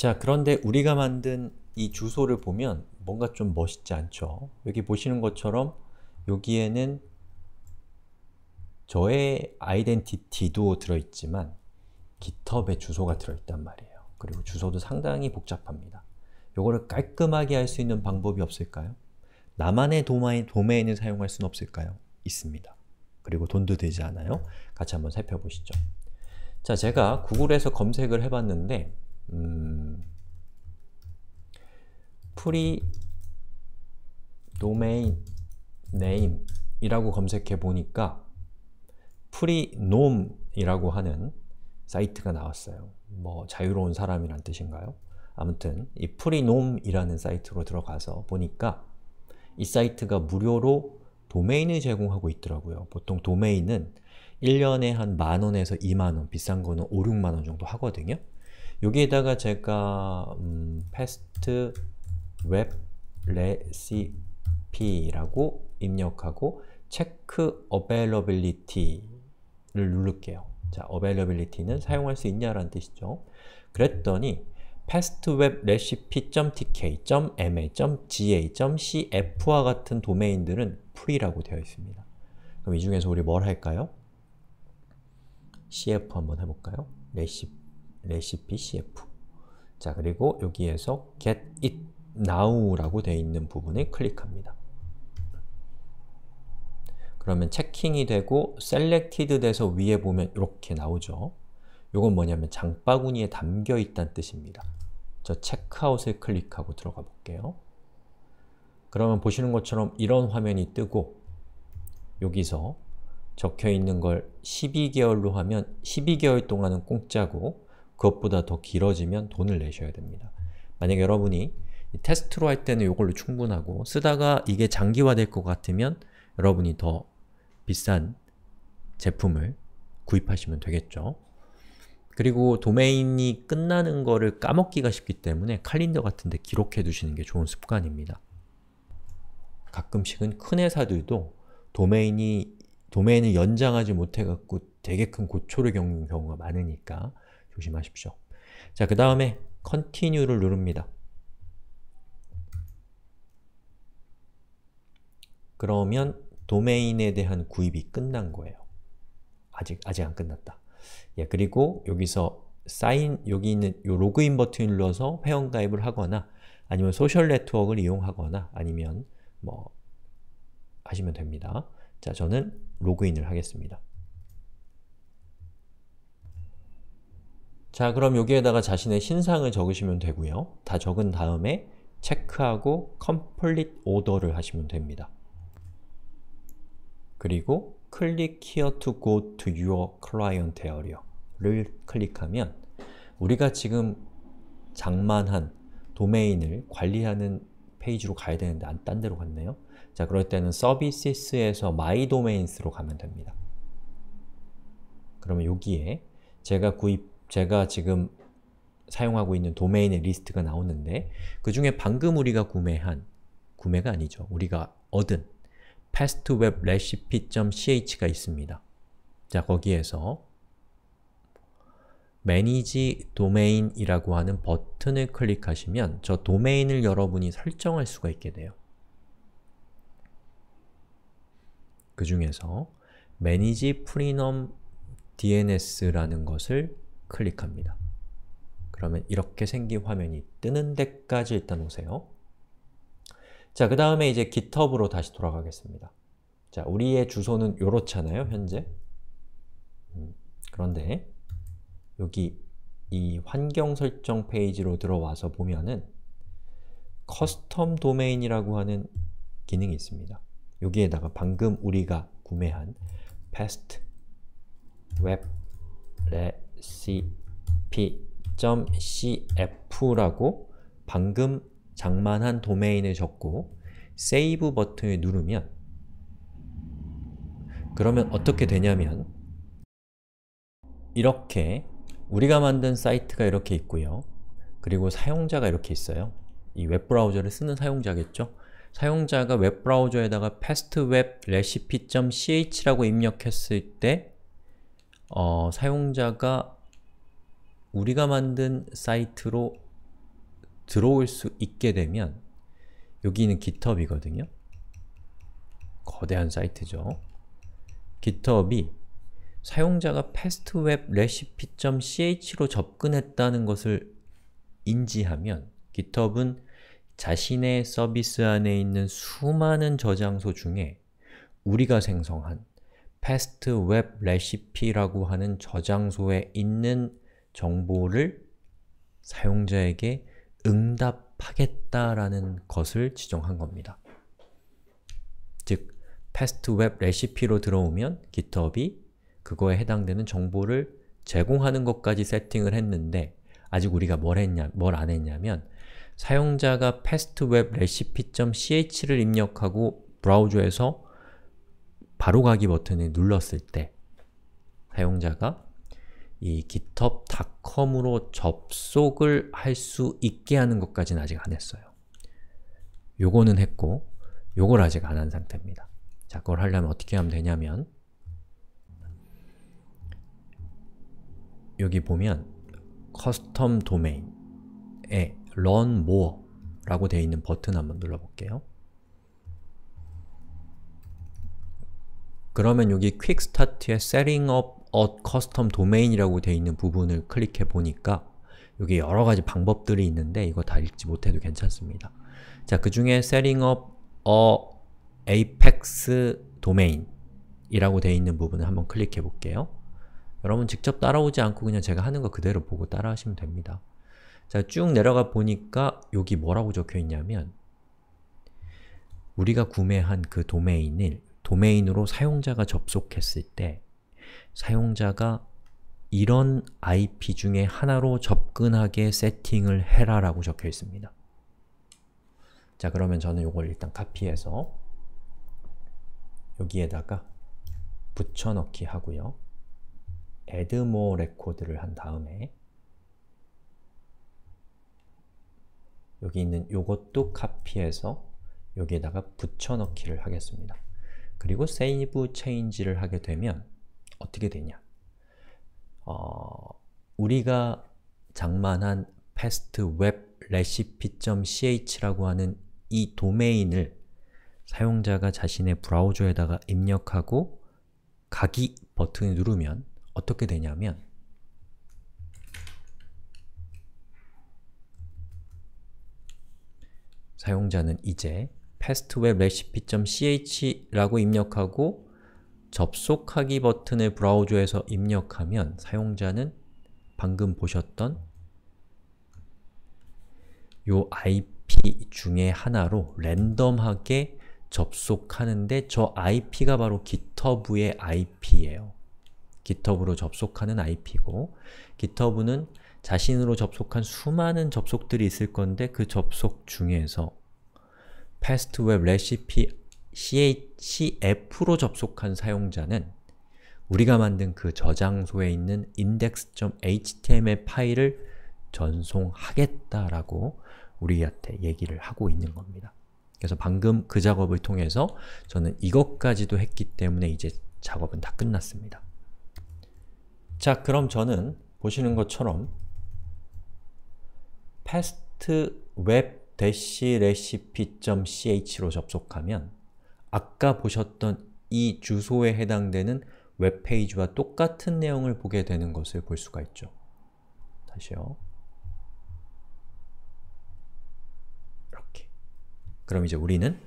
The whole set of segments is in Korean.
자, 그런데 우리가 만든 이 주소를 보면 뭔가 좀 멋있지 않죠? 여기 보시는 것처럼 여기에는 저의 아이덴티티도 들어있지만 GitHub의 주소가 들어있단 말이에요. 그리고 주소도 상당히 복잡합니다. 요거를 깔끔하게 할 수 있는 방법이 없을까요? 나만의 도마인, 도메인을 사용할 수는 없을까요? 있습니다. 그리고 돈도 되지 않아요? 같이 한번 살펴보시죠. 자, 제가 구글에서 검색을 해봤는데 음. 프리 도메인 네임이라고 검색해 보니까 프리놈이라고 하는 사이트가 나왔어요. 뭐 자유로운 사람이란 뜻인가요? 아무튼 이 프리놈이라는 사이트로 들어가서 보니까 이 사이트가 무료로 도메인을 제공하고 있더라고요. 보통 도메인은 1년에 한 만원에서 2만원, 비싼 거는 5, 6만원 정도 하거든요. 여기에다가 제가 음, 패스트 웹 레시피라고 입력하고 체크 어베일러빌리티를 누를게요. 자, 어베일러빌리티는 사용할 수 있냐라는 뜻이죠. 그랬더니 fastweb-recipe.tk.ma.ga.cf와 같은 도메인들은 free라고 되어 있습니다. 그럼 이 중에서 우리 뭘 할까요? cf 한번 해볼까요? 레시피 레시피 cf 자 그리고 여기에서 get it now라고 되어 있는 부분에 클릭합니다. 그러면 체킹이 되고 selected 돼서 위에 보면 이렇게 나오죠. 이건 뭐냐면 장바구니에 담겨 있다는 뜻입니다. 저 체크아웃을 클릭하고 들어가 볼게요. 그러면 보시는 것처럼 이런 화면이 뜨고 여기서 적혀 있는 걸 12개월로 하면 12개월 동안은 공짜고 그것보다 더 길어지면 돈을 내셔야 됩니다. 만약 여러분이 테스트로 할 때는 이걸로 충분하고 쓰다가 이게 장기화될 것 같으면 여러분이 더 비싼 제품을 구입하시면 되겠죠. 그리고 도메인이 끝나는 거를 까먹기가 쉽기 때문에 칼린더 같은 데 기록해 두시는 게 좋은 습관입니다. 가끔씩은 큰 회사들도 도메인이 도메인을 연장하지 못해갖고 되게 큰 고초를 겪는 경우가 많으니까 조심하십시오. 자, 그 다음에 Continue를 누릅니다. 그러면 도메인에 대한 구입이 끝난 거예요. 아직, 아직 안 끝났다. 예, 그리고 여기서 사인, 여기 있는 요 로그인 버튼을 눌러서 회원가입을 하거나 아니면 소셜 네트워크를 이용하거나 아니면 뭐 하시면 됩니다. 자, 저는 로그인을 하겠습니다. 자 그럼 여기에다가 자신의 신상을 적으시면 되고요. 다 적은 다음에 체크하고 complete order를 하시면 됩니다. 그리고 click here to go to your client area를 클릭하면 우리가 지금 장만한 도메인을 관리하는 페이지로 가야 되는데 안 딴 데로 갔네요. 자, 그럴 때는 서비스에서 my domains로 가면 됩니다. 그러면 여기에 제가 구입 제가 지금 사용하고 있는 도메인의 리스트가 나오는데 그 중에 방금 우리가 구매한, 구매가 아니죠. 우리가 얻은 fastwebrecipe.ch가 있습니다. 자, 거기에서 Manage Domain이라고 하는 버튼을 클릭하시면 저 도메인을 여러분이 설정할 수가 있게 돼요. 그 중에서 Manage Prenum DNS라는 것을 클릭합니다. 그러면 이렇게 생긴 화면이 뜨는 데까지 일단 오세요. 자, 그 다음에 이제 GitHub으로 다시 돌아가겠습니다. 자, 우리의 주소는 요렇잖아요, 현재. 음, 그런데 여기 이 환경 설정 페이지로 들어와서 보면은 커스텀 도메인이라고 하는 기능이 있습니다. 여기에다가 방금 우리가 구매한 패스트 웹레 cp.cf라고 방금 장만한 도메인을 적고 세이브 버튼을 누르면 그러면 어떻게 되냐면 이렇게 우리가 만든 사이트가 이렇게 있고요 그리고 사용자가 이렇게 있어요 이 웹브라우저를 쓰는 사용자겠죠? 사용자가 웹브라우저에다가 fastweb recipe.ch라고 입력했을 때 어, 사용자가 우리가 만든 사이트로 들어올 수 있게 되면 여기 는 GitHub이거든요. 거대한 사이트죠. GitHub이 사용자가 fastwebrecipe.ch로 접근했다는 것을 인지하면 GitHub은 자신의 서비스 안에 있는 수많은 저장소 중에 우리가 생성한 패스트 웹 레시피라고 하는 저장소에 있는 정보를 사용자에게 응답하겠다라는 것을 지정한 겁니다. 즉, 패스트 웹 레시피로 들어오면 GitHub이 그거에 해당되는 정보를 제공하는 것까지 세팅을 했는데 아직 우리가 뭘 했냐, 뭘 안 했냐면 사용자가 패스트 웹 레시피 c h 를 입력하고 브라우저에서 바로가기 버튼을 눌렀을 때 사용자가 이 github.com으로 접속을 할 수 있게 하는 것까지는 아직 안 했어요. 요거는 했고 요걸 아직 안 한 상태입니다. 자, 그걸 하려면 어떻게 하면 되냐면 여기 보면 커스텀 도메인에 run more라고 되어 있는 버튼 한번 눌러볼게요. 그러면 여기 quick start에 setting up a custom domain이라고 되어 있는 부분을 클릭해 보니까 여기 여러 가지 방법들이 있는데 이거 다 읽지 못해도 괜찮습니다. 자, 그 중에 setting up a apex domain 이라고 되어 있는 부분을 한번 클릭해 볼게요. 여러분 직접 따라오지 않고 그냥 제가 하는 거 그대로 보고 따라하시면 됩니다. 자, 쭉 내려가 보니까 여기 뭐라고 적혀 있냐면 우리가 구매한 그 도메인을 도메인으로 사용자가 접속했을 때 사용자가 이런 IP 중에 하나로 접근하게 세팅을 해라 라고 적혀 있습니다. 자 그러면 저는 이걸 일단 카피해서 여기에다가 붙여넣기 하고요. add more record를 한 다음에 여기 있는 요것도 카피해서 여기에다가 붙여넣기를 하겠습니다. 그리고 save change를 하게 되면 어떻게 되냐 어, 우리가 장만한 fastwebrecipe.ch라고 하는 이 도메인을 사용자가 자신의 브라우저에다가 입력하고 가기 버튼을 누르면 어떻게 되냐면 사용자는 이제 fastwebrecipe.ch라고 입력하고 접속하기 버튼을 브라우저에서 입력하면 사용자는 방금 보셨던 요 IP 중에 하나로 랜덤하게 접속하는데 저 IP가 바로 GitHub의 IP예요. g i t h u b 로 접속하는 IP고 GitHub는 자신으로 접속한 수많은 접속들이 있을 건데 그 접속 중에서 패스트 웹 레시피 CF로 접속한 사용자는 우리가 만든 그 저장소에 있는 index.html 파일을 전송하겠다라고 우리한테 얘기를 하고 있는 겁니다. 그래서 방금 그 작업을 통해서 저는 이것까지도 했기 때문에 이제 작업은 다 끝났습니다. 자, 그럼 저는 보시는 것처럼 패스트 웹 dash-recipe.ch로 접속하면 아까 보셨던 이 주소에 해당되는 웹페이지와 똑같은 내용을 보게 되는 것을 볼 수가 있죠. 다시요. 이렇게. 그럼 이제 우리는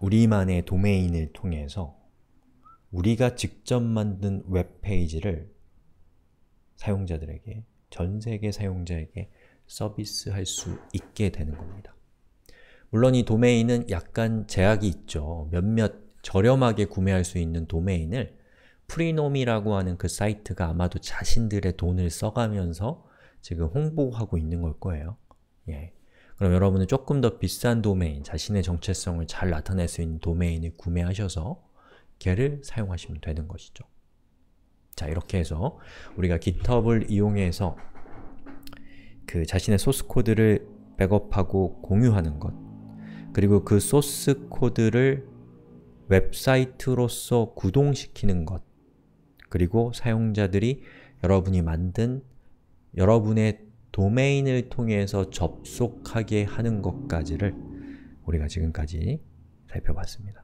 우리만의 도메인을 통해서 우리가 직접 만든 웹페이지를 사용자들에게, 전 세계 사용자에게 서비스할 수 있게 되는 겁니다. 물론 이 도메인은 약간 제약이 있죠. 몇몇 저렴하게 구매할 수 있는 도메인을 프리놈이라고 하는 그 사이트가 아마도 자신들의 돈을 써가면서 지금 홍보하고 있는 걸 거예요. 예. 그럼 여러분은 조금 더 비싼 도메인, 자신의 정체성을 잘 나타낼 수 있는 도메인을 구매하셔서 걔를 사용하시면 되는 것이죠. 자, 이렇게 해서 우리가 GitHub을 이용해서 그 자신의 소스 코드를 백업하고 공유하는 것 그리고 그 소스 코드를 웹사이트로서 구동시키는 것 그리고 사용자들이 여러분이 만든 여러분의 도메인을 통해서 접속하게 하는 것까지를 우리가 지금까지 살펴봤습니다.